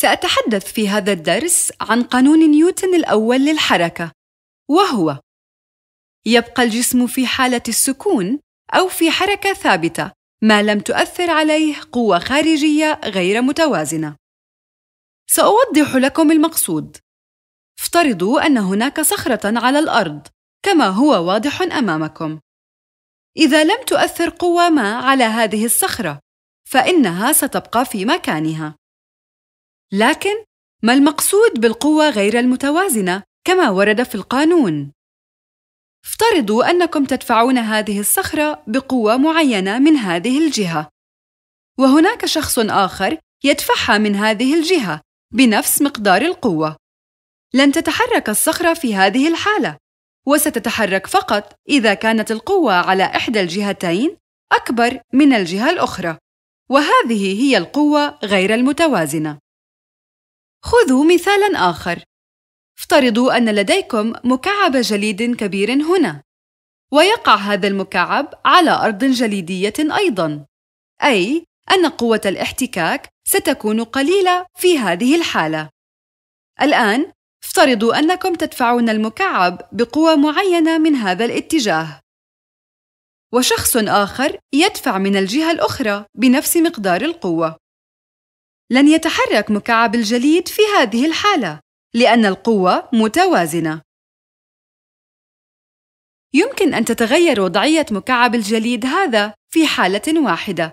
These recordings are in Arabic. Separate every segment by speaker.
Speaker 1: سأتحدث في هذا الدرس عن قانون نيوتن الأول للحركة، وهو: يبقى الجسم في حالة السكون أو في حركة ثابتة ما لم تؤثر عليه قوة خارجية غير متوازنة. سأوضح لكم المقصود. افترضوا أن هناك صخرة على الأرض، كما هو واضح أمامكم. إذا لم تؤثر قوة ما على هذه الصخرة، فإنها ستبقى في مكانها. لكن ما المقصود بالقوة غير المتوازنة كما ورد في القانون؟ افترضوا أنكم تدفعون هذه الصخرة بقوة معينة من هذه الجهة، وهناك شخص آخر يدفعها من هذه الجهة بنفس مقدار القوة. لن تتحرك الصخرة في هذه الحالة، وستتحرك فقط إذا كانت القوة على إحدى الجهتين أكبر من الجهة الأخرى، وهذه هي القوة غير المتوازنة. خذوا مثالا آخر افترضوا أن لديكم مكعب جليد كبير هنا ويقع هذا المكعب على أرض جليدية أيضاً أي أن قوة الاحتكاك ستكون قليلة في هذه الحالة الآن افترضوا أنكم تدفعون المكعب بقوة معينة من هذا الاتجاه وشخص آخر يدفع من الجهة الأخرى بنفس مقدار القوة لن يتحرك مكعب الجليد في هذه الحالة لأن القوة متوازنة. يمكن أن تتغير وضعية مكعب الجليد هذا في حالة واحدة،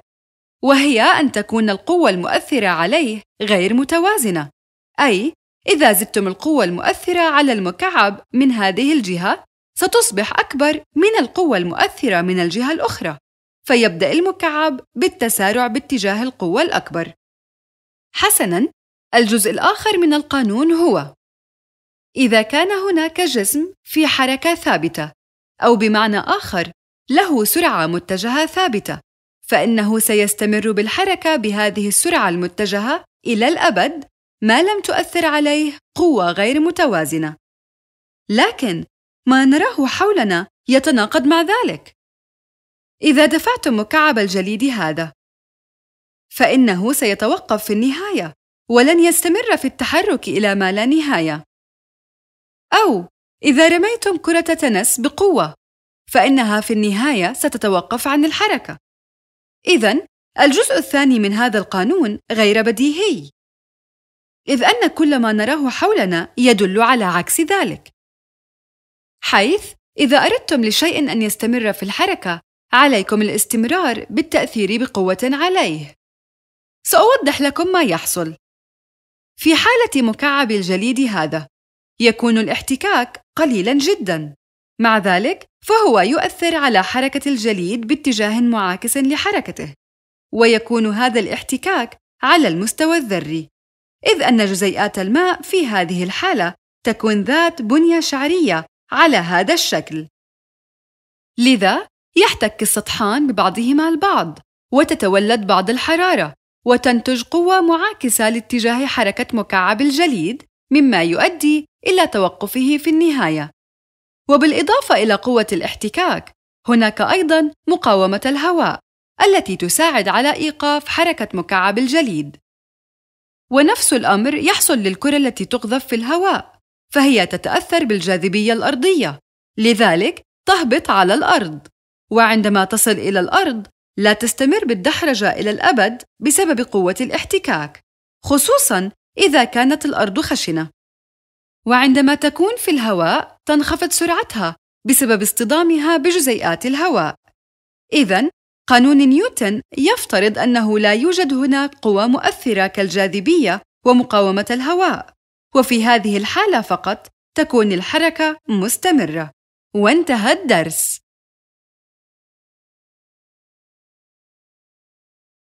Speaker 1: وهي أن تكون القوة المؤثرة عليه غير متوازنة، أي إذا زدتم القوة المؤثرة على المكعب من هذه الجهة، ستصبح أكبر من القوة المؤثرة من الجهة الأخرى، فيبدأ المكعب بالتسارع باتجاه القوة الأكبر. حسناً، الجزء الآخر من القانون هو: إذا كان هناك جسم في حركة ثابتة، أو بمعنى آخر، له سرعة متجهة ثابتة، فإنه سيستمر بالحركة بهذه السرعة المتجهة إلى الأبد ما لم تؤثر عليه قوة غير متوازنة. لكن ما نراه حولنا يتناقض مع ذلك. إذا دفعتم مكعب الجليد هذا فإنه سيتوقف في النهاية ولن يستمر في التحرك إلى ما لا نهاية. أو إذا رميتم كرة تنس بقوة فإنها في النهاية ستتوقف عن الحركة. إذا الجزء الثاني من هذا القانون غير بديهي، إذ أن كل ما نراه حولنا يدل على عكس ذلك. حيث إذا أردتم لشيء أن يستمر في الحركة، عليكم الاستمرار بالتأثير بقوة عليه. سأوضح لكم ما يحصل. في حالة مكعب الجليد هذا، يكون الاحتكاك قليلاً جداً. مع ذلك، فهو يؤثر على حركة الجليد باتجاه معاكس لحركته، ويكون هذا الاحتكاك على المستوى الذري، إذ أن جزيئات الماء في هذه الحالة تكون ذات بنية شعرية على هذا الشكل. لذا، يحتك السطحان ببعضهما البعض، وتتولد بعض الحرارة، وتنتج قوة معاكسة لاتجاه حركة مكعب الجليد مما يؤدي إلى توقفه في النهاية. وبالإضافة إلى قوة الاحتكاك، هناك أيضًا مقاومة الهواء التي تساعد على إيقاف حركة مكعب الجليد. ونفس الأمر يحصل للكرة التي تقذف في الهواء، فهي تتأثر بالجاذبية الأرضية، لذلك تهبط على الأرض، وعندما تصل إلى الأرض لا تستمر بالدحرجة إلى الأبد بسبب قوة الاحتكاك، خصوصًا إذا كانت الأرض خشنة. وعندما تكون في الهواء تنخفض سرعتها بسبب اصطدامها بجزيئات الهواء. إذا قانون نيوتن يفترض أنه لا يوجد هناك قوى مؤثرة كالجاذبية ومقاومة الهواء، وفي هذه الحالة فقط تكون الحركة مستمرة. وانتهى الدرس.